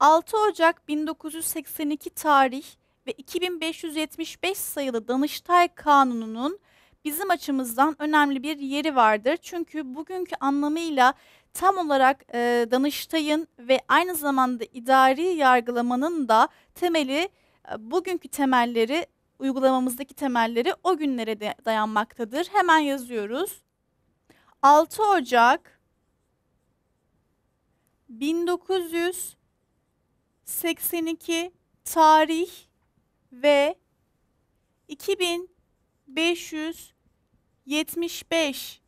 6 Ocak 1982 tarih ve 2575 sayılı Danıştay Kanunu'nun bizim açımızdan önemli bir yeri vardır. Çünkü bugünkü anlamıyla tam olarak e, Danıştay'ın ve aynı zamanda idari yargılamanın da temeli e, bugünkü temelleri uygulamamızdaki temelleri o günlere de dayanmaktadır. Hemen yazıyoruz. 6 Ocak 1900 82 tarih ve 2575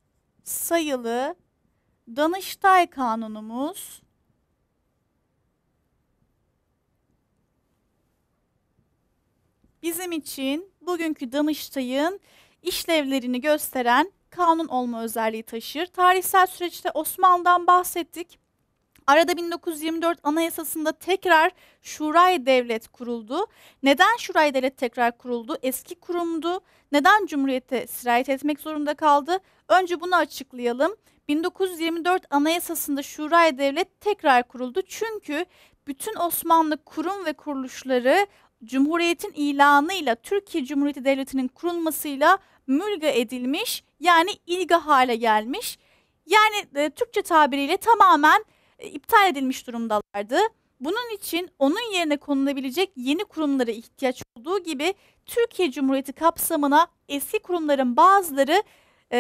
sayılı Danıştay kanunumuz bizim için bugünkü Danıştay'ın işlevlerini gösteren kanun olma özelliği taşır. Tarihsel süreçte Osmanlı'dan bahsettik. Arada 1924 Anayasası'nda tekrar Şuray Devlet kuruldu. Neden Şuray Devlet tekrar kuruldu? Eski kurumdu. Neden Cumhuriyet'e sirayet etmek zorunda kaldı? Önce bunu açıklayalım. 1924 Anayasası'nda Şuray Devlet tekrar kuruldu. Çünkü bütün Osmanlı kurum ve kuruluşları Cumhuriyet'in ilanıyla Türkiye Cumhuriyeti Devleti'nin kurulmasıyla mülga edilmiş yani ilga hale gelmiş. Yani e, Türkçe tabiriyle tamamen iptal edilmiş durumdalardı. Bunun için onun yerine konulabilecek yeni kurumlara ihtiyaç olduğu gibi Türkiye Cumhuriyeti kapsamına eski kurumların bazıları e,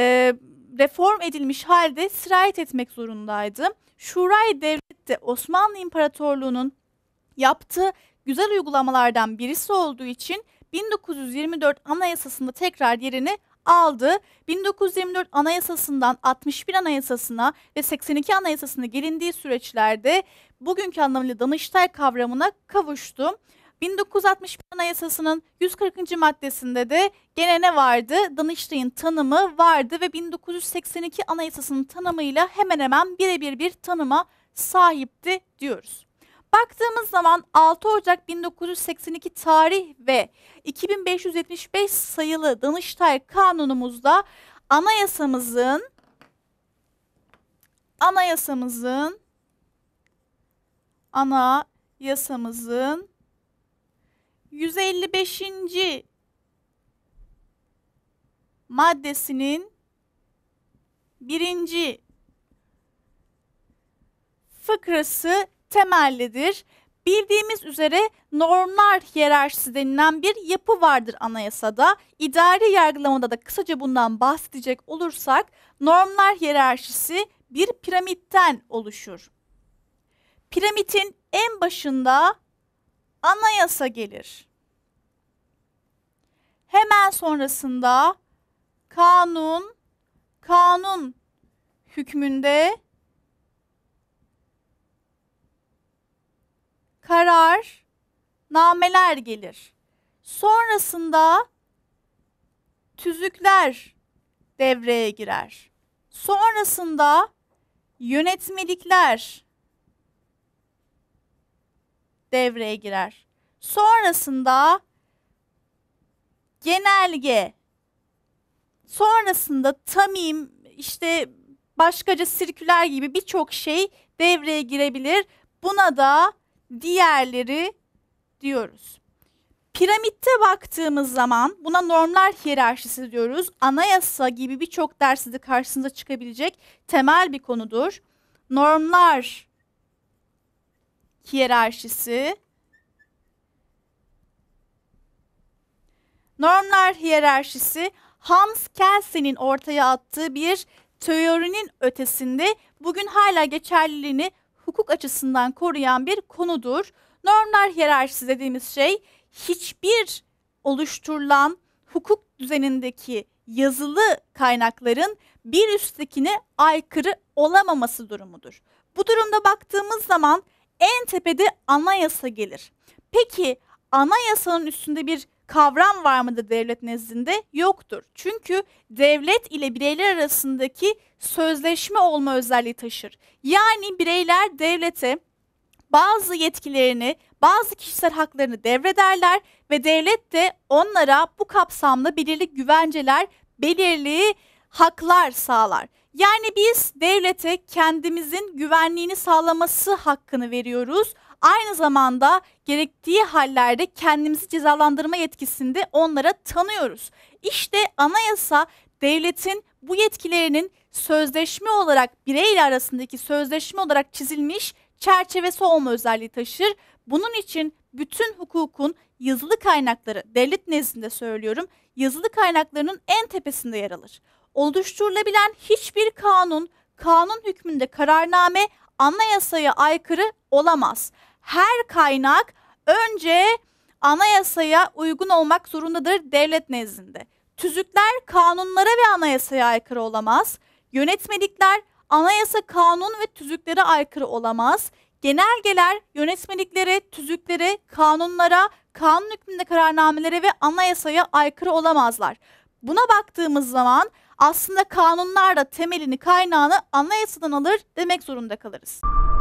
reform edilmiş halde sirayet etmek zorundaydı. Şuray Devlet de Osmanlı İmparatorluğu'nun yaptığı güzel uygulamalardan birisi olduğu için 1924 Anayasası'nda tekrar yerini aldı. 1924 Anayasası'ndan 61 Anayasası'na ve 82 Anayasası'na gelindiği süreçlerde bugünkü anlamıyla Danıştay kavramına kavuştu. 1961 Anayasası'nın 140. maddesinde de gene ne vardı? Danıştay'ın tanımı vardı ve 1982 Anayasası'nın tanımıyla hemen hemen birebir bir tanıma sahipti diyoruz. Baktığımız zaman 6 Ocak 1982 tarih ve 2575 sayılı Danıştay kanunumuzda anayasamızın anayasamızın ana 155. maddesinin birinci fıkrası temellidir. Bildiğimiz üzere normlar hiyerarşisi denilen bir yapı vardır anayasada. İdari yargılamada da kısaca bundan bahsedecek olursak normlar hiyerarşisi bir piramitten oluşur. Piramitin en başında anayasa gelir. Hemen sonrasında kanun, kanun hükmünde karar, nameler gelir. Sonrasında tüzükler devreye girer. Sonrasında yönetmelikler devreye girer. Sonrasında genelge, sonrasında tamim, işte başkaca sirküler gibi birçok şey devreye girebilir. Buna da diğerleri diyoruz. Piramitte baktığımız zaman buna normlar hiyerarşisi diyoruz. Anayasa gibi birçok derste karşınıza çıkabilecek temel bir konudur. Normlar hiyerarşisi Normlar hiyerarşisi Hans Kelsen'in ortaya attığı bir teorinin ötesinde bugün hala geçerliliğini hukuk açısından koruyan bir konudur. Normlar hiyerarşisi dediğimiz şey hiçbir oluşturulan hukuk düzenindeki yazılı kaynakların bir üsttekine aykırı olamaması durumudur. Bu durumda baktığımız zaman en tepede anayasa gelir. Peki anayasanın üstünde bir kavram var mıdır devlet nezdinde? Yoktur. Çünkü devlet ile bireyler arasındaki sözleşme olma özelliği taşır. Yani bireyler devlete bazı yetkilerini, bazı kişisel haklarını devrederler ve devlet de onlara bu kapsamda belirli güvenceler, belirli haklar sağlar. Yani biz devlete kendimizin güvenliğini sağlaması hakkını veriyoruz Aynı zamanda gerektiği hallerde kendimizi cezalandırma yetkisinde onlara tanıyoruz. İşte anayasa devletin bu yetkilerinin sözleşme olarak bireyle arasındaki sözleşme olarak çizilmiş çerçevesi olma özelliği taşır. Bunun için bütün hukukun yazılı kaynakları, devlet nezdinde söylüyorum, yazılı kaynaklarının en tepesinde yer alır. Oluşturulabilen hiçbir kanun, kanun hükmünde kararname anayasaya aykırı olamaz her kaynak önce anayasaya uygun olmak zorundadır devlet nezdinde. Tüzükler kanunlara ve anayasaya aykırı olamaz. Yönetmelikler anayasa, kanun ve tüzüklere aykırı olamaz. Genelgeler yönetmeliklere, tüzüklere, kanunlara, kanun hükmünde kararnamelere ve anayasaya aykırı olamazlar. Buna baktığımız zaman aslında kanunlar da temelini kaynağını anayasadan alır demek zorunda kalırız.